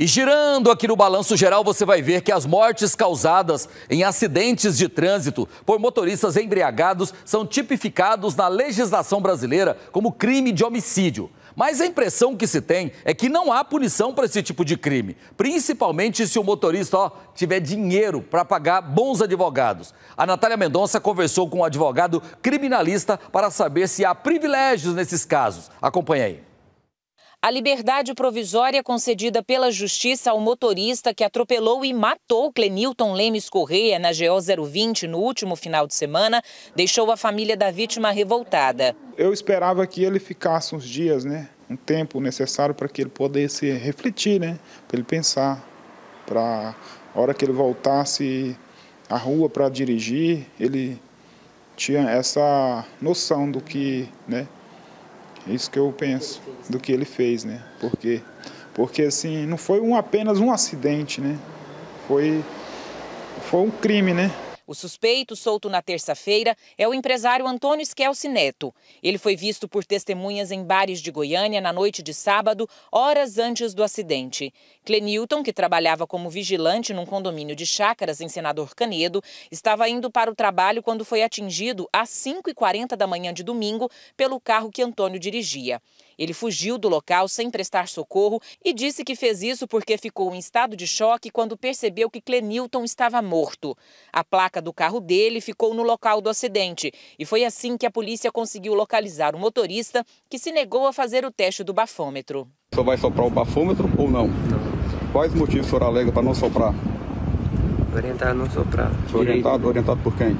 E girando aqui no balanço geral, você vai ver que as mortes causadas em acidentes de trânsito por motoristas embriagados são tipificados na legislação brasileira como crime de homicídio. Mas a impressão que se tem é que não há punição para esse tipo de crime, principalmente se o motorista ó, tiver dinheiro para pagar bons advogados. A Natália Mendonça conversou com um advogado criminalista para saber se há privilégios nesses casos. Acompanhe aí. A liberdade provisória concedida pela Justiça ao motorista que atropelou e matou Clenilton Lemes Correia na GO 020 no último final de semana deixou a família da vítima revoltada. Eu esperava que ele ficasse uns dias, né? Um tempo necessário para que ele pudesse refletir, né? Para ele pensar, para a hora que ele voltasse à rua para dirigir, ele tinha essa noção do que, né? É isso que eu penso do que ele fez, né? Porque, porque assim, não foi um, apenas um acidente, né? Foi, foi um crime, né? O suspeito, solto na terça-feira, é o empresário Antônio Skelci Neto. Ele foi visto por testemunhas em bares de Goiânia na noite de sábado, horas antes do acidente. Clenilton, que trabalhava como vigilante num condomínio de chácaras em Senador Canedo, estava indo para o trabalho quando foi atingido às 5h40 da manhã de domingo pelo carro que Antônio dirigia. Ele fugiu do local sem prestar socorro e disse que fez isso porque ficou em estado de choque quando percebeu que Clenilton estava morto. A placa do carro dele ficou no local do acidente e foi assim que a polícia conseguiu localizar o motorista que se negou a fazer o teste do bafômetro. Só vai soprar o bafômetro ou não? Não. Quais motivos o senhor alega para não soprar? Orientado não soprar. Orientado, orientado por quem?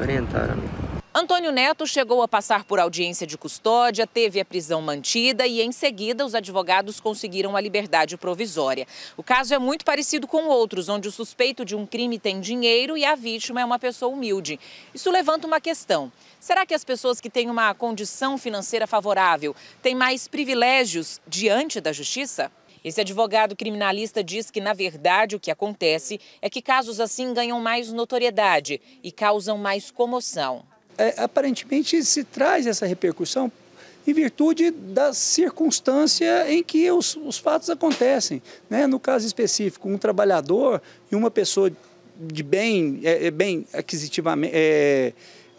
Orientado, Antônio Neto chegou a passar por audiência de custódia, teve a prisão mantida e, em seguida, os advogados conseguiram a liberdade provisória. O caso é muito parecido com outros, onde o suspeito de um crime tem dinheiro e a vítima é uma pessoa humilde. Isso levanta uma questão: será que as pessoas que têm uma condição financeira favorável têm mais privilégios diante da justiça? Esse advogado criminalista diz que, na verdade, o que acontece é que casos assim ganham mais notoriedade e causam mais comoção é, aparentemente se traz essa repercussão em virtude da circunstância em que os, os fatos acontecem. Né? No caso específico, um trabalhador e uma pessoa de bem, é, é bem aquisitivamente, é,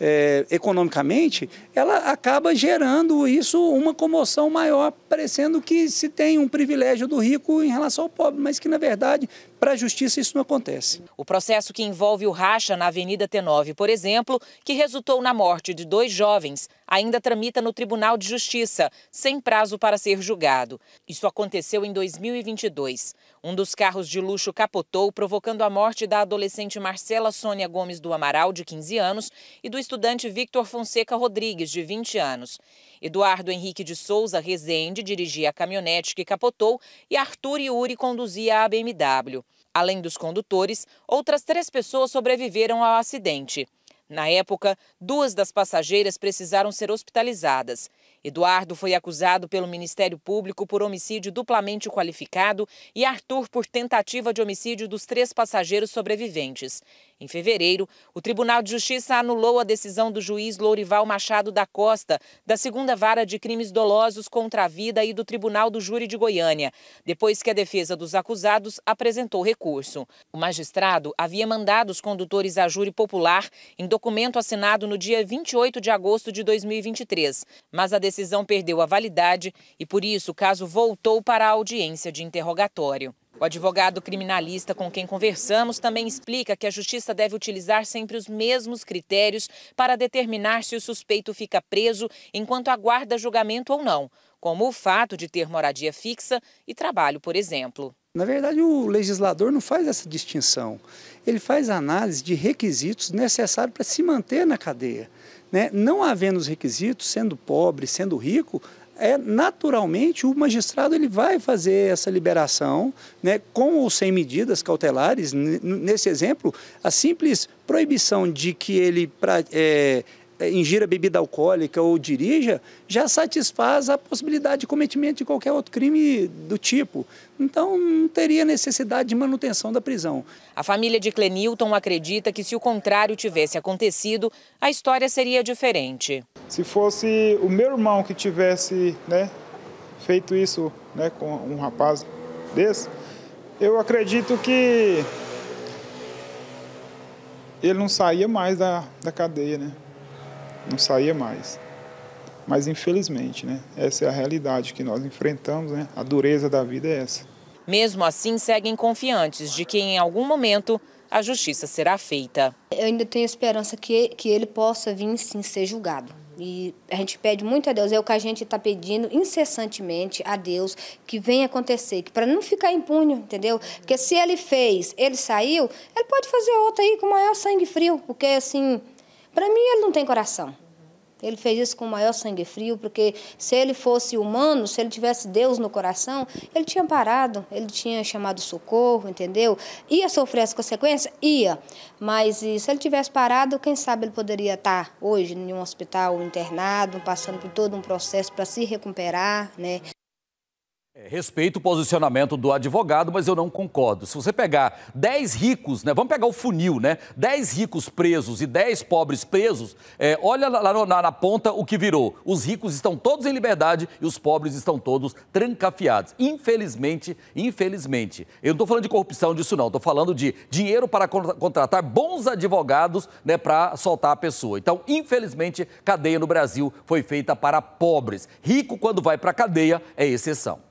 é, economicamente, ela acaba gerando isso uma comoção maior, parecendo que se tem um privilégio do rico em relação ao pobre, mas que na verdade para a justiça isso não acontece. O processo que envolve o racha na Avenida T9, por exemplo, que resultou na morte de dois jovens, ainda tramita no Tribunal de Justiça, sem prazo para ser julgado. Isso aconteceu em 2022. Um dos carros de luxo capotou, provocando a morte da adolescente Marcela Sônia Gomes do Amaral, de 15 anos, e do estudante Victor Fonseca Rodrigues, de 20 anos. Eduardo Henrique de Souza Rezende dirigia a caminhonete que capotou e Arthur Yuri conduzia a BMW. Além dos condutores, outras três pessoas sobreviveram ao acidente. Na época, duas das passageiras precisaram ser hospitalizadas. Eduardo foi acusado pelo Ministério Público por homicídio duplamente qualificado e Arthur por tentativa de homicídio dos três passageiros sobreviventes. Em fevereiro, o Tribunal de Justiça anulou a decisão do juiz Lourival Machado da Costa, da segunda vara de crimes dolosos contra a vida e do Tribunal do Júri de Goiânia, depois que a defesa dos acusados apresentou recurso. O magistrado havia mandado os condutores a júri popular em documento assinado no dia 28 de agosto de 2023, mas a decisão perdeu a validade e, por isso, o caso voltou para a audiência de interrogatório. O advogado criminalista com quem conversamos também explica que a justiça deve utilizar sempre os mesmos critérios para determinar se o suspeito fica preso enquanto aguarda julgamento ou não, como o fato de ter moradia fixa e trabalho, por exemplo. Na verdade, o legislador não faz essa distinção. Ele faz análise de requisitos necessários para se manter na cadeia. Né? Não havendo os requisitos, sendo pobre, sendo rico, é naturalmente o magistrado ele vai fazer essa liberação, né, com ou sem medidas cautelares. Nesse exemplo, a simples proibição de que ele pra, é, é, ingira bebida alcoólica ou dirija, já satisfaz a possibilidade de cometimento de qualquer outro crime do tipo. Então, não teria necessidade de manutenção da prisão. A família de Clenilton acredita que se o contrário tivesse acontecido, a história seria diferente. Se fosse o meu irmão que tivesse né, feito isso né, com um rapaz desse, eu acredito que ele não saía mais da, da cadeia, né? não saía mais. Mas infelizmente, né, essa é a realidade que nós enfrentamos, né? A dureza da vida é essa. Mesmo assim, seguem confiantes de que em algum momento a justiça será feita. Eu ainda tenho esperança que, que ele possa vir sim ser julgado. E a gente pede muito a Deus, é o que a gente está pedindo incessantemente a Deus que venha acontecer, que para não ficar impune, entendeu? Porque se ele fez, ele saiu, ele pode fazer outra aí com maior sangue frio, porque assim, para mim, ele não tem coração. Ele fez isso com o maior sangue frio, porque se ele fosse humano, se ele tivesse Deus no coração, ele tinha parado, ele tinha chamado socorro, entendeu? Ia sofrer as consequências? Ia. Mas se ele tivesse parado, quem sabe ele poderia estar hoje em um hospital internado, passando por todo um processo para se recuperar, né? É, respeito o posicionamento do advogado, mas eu não concordo. Se você pegar 10 ricos, né? Vamos pegar o funil, né? 10 ricos presos e 10 pobres presos, é, olha lá na, na, ponta o que virou. Os ricos estão todos em liberdade e os pobres estão todos trancafiados. Infelizmente, infelizmente. Eu não estou falando de corrupção disso, não. Estou falando de dinheiro para contratar bons advogados né, para soltar a pessoa. Então, infelizmente, cadeia no Brasil foi feita para pobres. Rico, quando vai para a cadeia, é exceção.